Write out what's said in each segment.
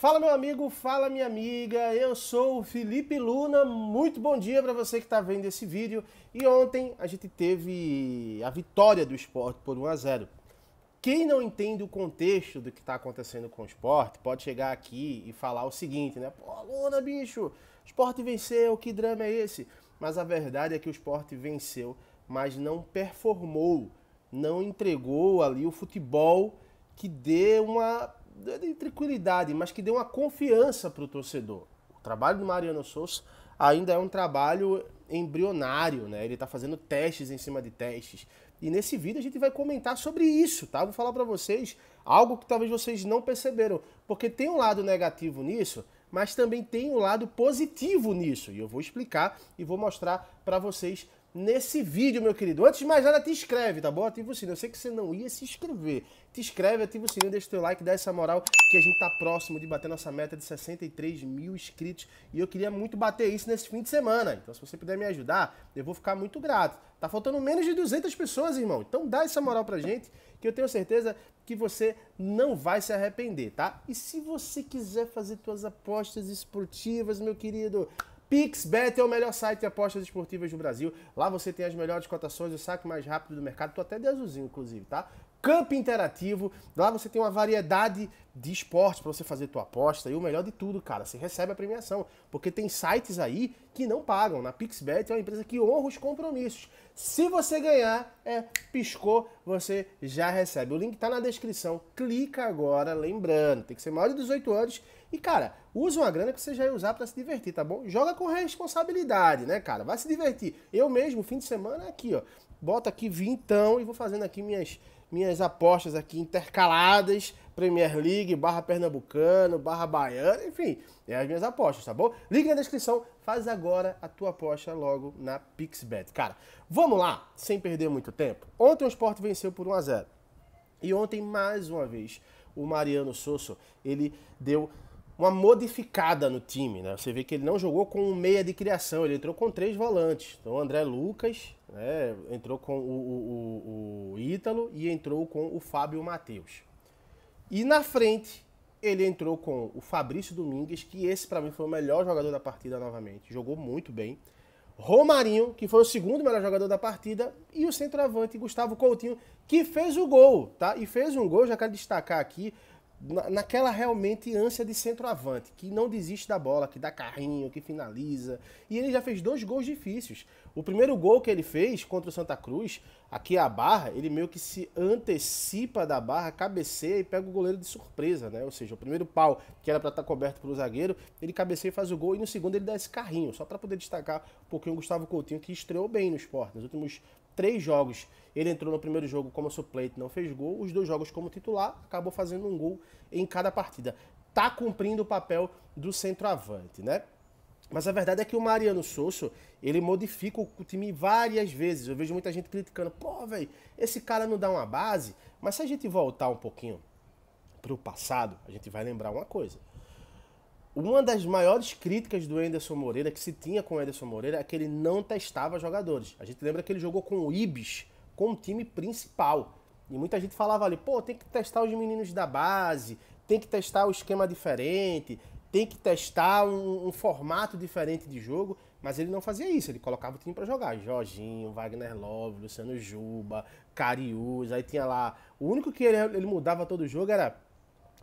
Fala meu amigo, fala minha amiga, eu sou o Felipe Luna, muito bom dia para você que está vendo esse vídeo. E ontem a gente teve a vitória do esporte por 1 a 0 Quem não entende o contexto do que está acontecendo com o esporte pode chegar aqui e falar o seguinte, né? Pô, Luna, bicho, esporte venceu, que drama é esse? Mas a verdade é que o esporte venceu, mas não performou, não entregou ali o futebol que dê uma é de tranquilidade, mas que dê uma confiança para o torcedor. O trabalho do Mariano Souza ainda é um trabalho embrionário, né? Ele está fazendo testes em cima de testes. E nesse vídeo a gente vai comentar sobre isso, tá? Vou falar para vocês algo que talvez vocês não perceberam, porque tem um lado negativo nisso, mas também tem um lado positivo nisso. E eu vou explicar e vou mostrar para vocês nesse vídeo, meu querido. Antes de mais nada, te inscreve, tá bom? Ativa o sininho. Eu sei que você não ia se inscrever. Te inscreve, ativa o sininho, deixa o teu like, dá essa moral que a gente tá próximo de bater nossa meta de 63 mil inscritos. E eu queria muito bater isso nesse fim de semana. Então, se você puder me ajudar, eu vou ficar muito grato. Tá faltando menos de 200 pessoas, irmão. Então dá essa moral pra gente, que eu tenho certeza que você não vai se arrepender, tá? E se você quiser fazer suas apostas esportivas, meu querido, PixBet é o melhor site de apostas esportivas do Brasil. Lá você tem as melhores cotações, o saque mais rápido do mercado. Tô até de azulzinho, inclusive, tá? campo interativo. Lá você tem uma variedade de esportes para você fazer tua aposta. E o melhor de tudo, cara, você recebe a premiação. Porque tem sites aí que não pagam. Na Pixbet é uma empresa que honra os compromissos. Se você ganhar, é piscou, você já recebe. O link está na descrição. Clica agora, lembrando, tem que ser maior de 18 anos. E, cara, usa uma grana que você já ia usar para se divertir, tá bom? Joga com responsabilidade, né, cara? Vai se divertir. Eu mesmo, fim de semana, aqui, ó bota aqui vintão e vou fazendo aqui minhas, minhas apostas aqui intercaladas, Premier League, barra Pernambucano, barra Baiano, enfim, é as minhas apostas, tá bom? Liga na descrição, faz agora a tua aposta logo na PixBet. Cara, vamos lá, sem perder muito tempo. Ontem o Sport venceu por 1 a 0 E ontem, mais uma vez, o Mariano Sosso, ele deu uma modificada no time. Né? Você vê que ele não jogou com um meia de criação, ele entrou com três volantes. Então o André Lucas né, entrou com o, o, o Ítalo e entrou com o Fábio Matheus. E na frente ele entrou com o Fabrício Domingues, que esse para mim foi o melhor jogador da partida novamente. Jogou muito bem. Romarinho, que foi o segundo melhor jogador da partida, e o centroavante Gustavo Coutinho, que fez o gol, tá? E fez um gol, já quero destacar aqui, naquela realmente ânsia de centroavante, que não desiste da bola, que dá carrinho, que finaliza. E ele já fez dois gols difíceis. O primeiro gol que ele fez contra o Santa Cruz, aqui é a barra, ele meio que se antecipa da barra, cabeceia e pega o goleiro de surpresa, né? Ou seja, o primeiro pau que era para estar tá coberto pelo zagueiro, ele cabeceia e faz o gol e no segundo ele dá esse carrinho, só para poder destacar um pouquinho o Gustavo Coutinho que estreou bem no esporte. Nos últimos três jogos. Ele entrou no primeiro jogo como suplente, não fez gol. Os dois jogos como titular, acabou fazendo um gol em cada partida. Tá cumprindo o papel do centroavante, né? Mas a verdade é que o Mariano Souza ele modifica o time várias vezes. Eu vejo muita gente criticando, pô, velho, esse cara não dá uma base. Mas se a gente voltar um pouquinho para o passado, a gente vai lembrar uma coisa uma das maiores críticas do Anderson Moreira, que se tinha com o Anderson Moreira, é que ele não testava jogadores. A gente lembra que ele jogou com o Ibis, com o time principal. E muita gente falava ali, pô, tem que testar os meninos da base, tem que testar o um esquema diferente, tem que testar um, um, formato diferente de jogo, mas ele não fazia isso, ele colocava o time para jogar. Jorginho, Wagner Love, Luciano Juba, Cariús, aí tinha lá. O único que ele, ele mudava todo jogo era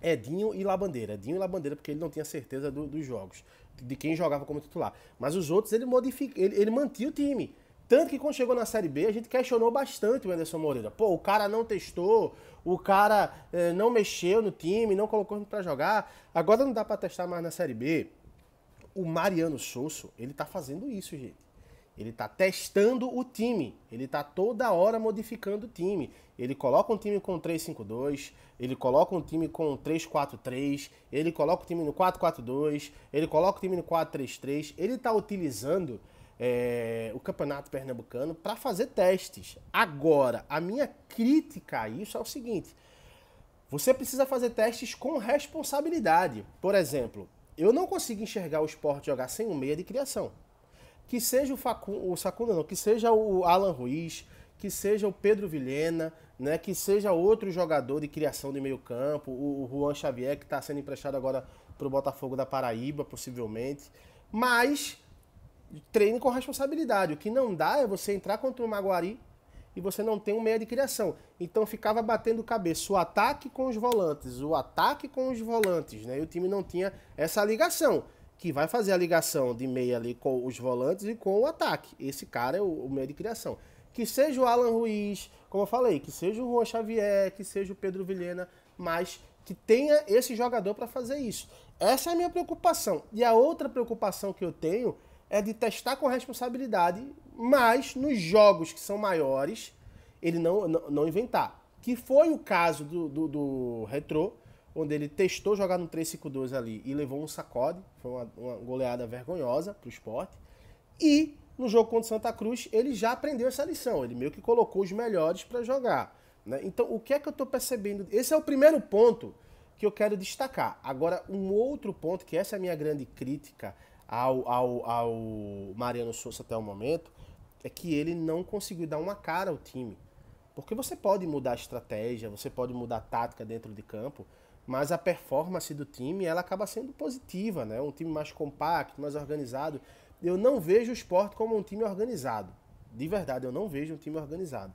é, Dinho e Labandeira. É Dinho e Labandeira, porque ele não tinha certeza do, dos jogos, de quem jogava como titular. Mas os outros, ele, modificou, ele, ele mantinha o time. Tanto que quando chegou na Série B, a gente questionou bastante o Anderson Moreira. Pô, o cara não testou, o cara eh, não mexeu no time, não colocou para jogar. Agora não dá para testar mais na Série B. O Mariano Sousso, ele tá fazendo isso, gente. Ele está testando o time. Ele está toda hora modificando o time. Ele coloca um time com 3-5-2, ele coloca um time com 3-4-3, ele coloca o time no 4-4-2, ele coloca o time no 4-3-3. Ele está utilizando é, o Campeonato Pernambucano para fazer testes. Agora, a minha crítica a isso é o seguinte: você precisa fazer testes com responsabilidade. Por exemplo, eu não consigo enxergar o esporte jogar sem um meia de criação que seja o Facundo, o Facundo não, que seja o Alan Ruiz, que seja o Pedro Vilhena, né, que seja outro jogador de criação de meio campo, o, Juan Xavier, que está sendo emprestado agora para o Botafogo da Paraíba, possivelmente, mas treine com responsabilidade. O que não dá é você entrar contra o Maguari e você não tem um meia de criação. Então ficava batendo cabeça o ataque com os volantes, o ataque com os volantes, né? E o time não tinha essa ligação que vai fazer a ligação de meia ali com os volantes e com o ataque. Esse cara é o, o meio de criação. Que seja o Alan Ruiz, como eu falei, que seja o Juan Xavier, que seja o Pedro Vilhena, mas que tenha esse jogador para fazer isso. Essa é a minha preocupação. E a outra preocupação que eu tenho é de testar com responsabilidade, mas nos jogos que são maiores, ele não, não, não inventar. Que foi o caso do, do, do Retro, onde ele testou jogar no 3-5-2 ali e levou um sacode, foi uma, uma goleada vergonhosa para o esporte. E no jogo contra o Santa Cruz, ele já aprendeu essa lição, ele meio que colocou os melhores para jogar. Né? Então, o que é que eu estou percebendo? Esse é o primeiro ponto que eu quero destacar. Agora, um outro ponto, que essa é a minha grande crítica ao, ao, ao Mariano Souza até o momento, é que ele não conseguiu dar uma cara ao time. Porque você pode mudar a estratégia, você pode mudar a tática dentro de campo, mas a performance do time ela acaba sendo positiva, né? Um time mais compacto, mais organizado. Eu não vejo o esporte como um time organizado. De verdade, eu não vejo um time organizado.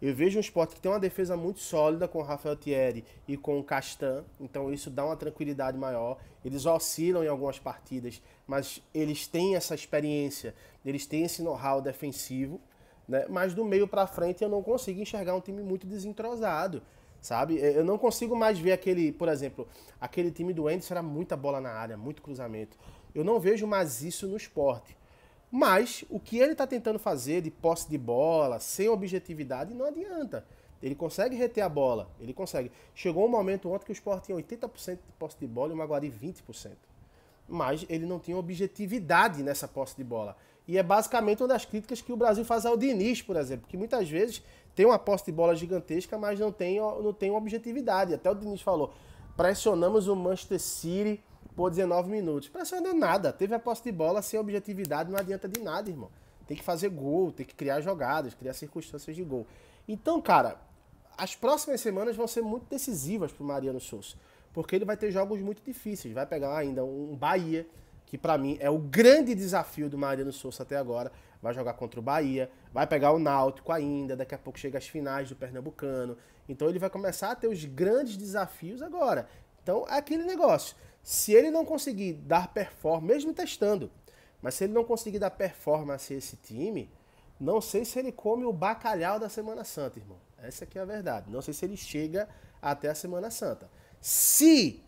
Eu vejo um esporte que tem uma defesa muito sólida com o Rafael Thierry e com o Castan, então isso dá uma tranquilidade maior. Eles oscilam em algumas partidas, mas eles têm essa experiência, eles têm esse know-how defensivo, né? mas do meio para frente eu não consigo enxergar um time muito desentrosado sabe? Eu não consigo mais ver aquele, por exemplo, aquele time do Anderson era muita bola na área, muito cruzamento. Eu não vejo mais isso no esporte. Mas o que ele está tentando fazer de posse de bola, sem objetividade, não adianta. Ele consegue reter a bola, ele consegue. Chegou um momento ontem que o Sport tinha 80% de posse de bola e o Maguari 20%. Mas ele não tinha objetividade nessa posse de bola. E é basicamente uma das críticas que o Brasil faz ao Diniz, por exemplo, que muitas vezes tem uma posse de bola gigantesca, mas não tem, não tem objetividade. Até o Diniz falou: pressionamos o Manchester City por 19 minutos. Pressionou nada, teve a posse de bola sem objetividade, não adianta de nada, irmão. Tem que fazer gol, tem que criar jogadas, criar circunstâncias de gol. Então, cara, as próximas semanas vão ser muito decisivas para o Mariano Souza, porque ele vai ter jogos muito difíceis. Vai pegar ainda um Bahia que para mim é o grande desafio do Mariano Souza até agora. Vai jogar contra o Bahia, vai pegar o Náutico ainda, daqui a pouco chega as finais do Pernambucano. Então ele vai começar a ter os grandes desafios agora. Então é aquele negócio. Se ele não conseguir dar performance, mesmo testando, mas se ele não conseguir dar performance a esse time, não sei se ele come o bacalhau da Semana Santa, irmão. Essa aqui é a verdade. Não sei se ele chega até a Semana Santa. Se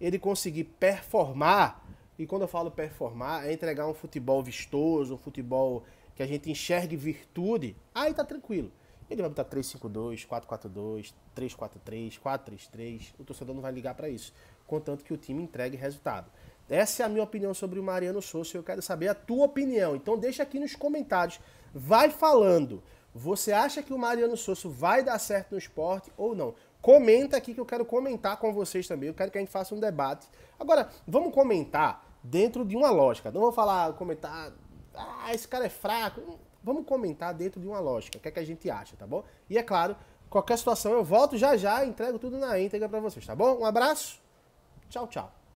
ele conseguir performar, e quando eu falo performar, é entregar um futebol vistoso, um futebol que a gente enxergue virtude, aí tá tranquilo. Ele vai botar 3-5-2, 4-4-2, 3-4-3, 4-3-3. O torcedor não vai ligar para isso, contanto que o time entregue resultado. Essa é a minha opinião sobre o Mariano Souza eu quero saber a tua opinião. Então deixa aqui nos comentários, vai falando. Você acha que o Mariano Souza vai dar certo no esporte ou não? Comenta aqui que eu quero comentar com vocês também. Eu quero que a gente faça um debate. Agora, vamos comentar dentro de uma lógica. Não vou falar, comentar, ah, esse cara é fraco. Hum, vamos comentar dentro de uma lógica, o que é que a gente acha, tá bom? E é claro, qualquer situação eu volto já já, entrego tudo na íntegra para vocês, tá bom? Um abraço, tchau, tchau.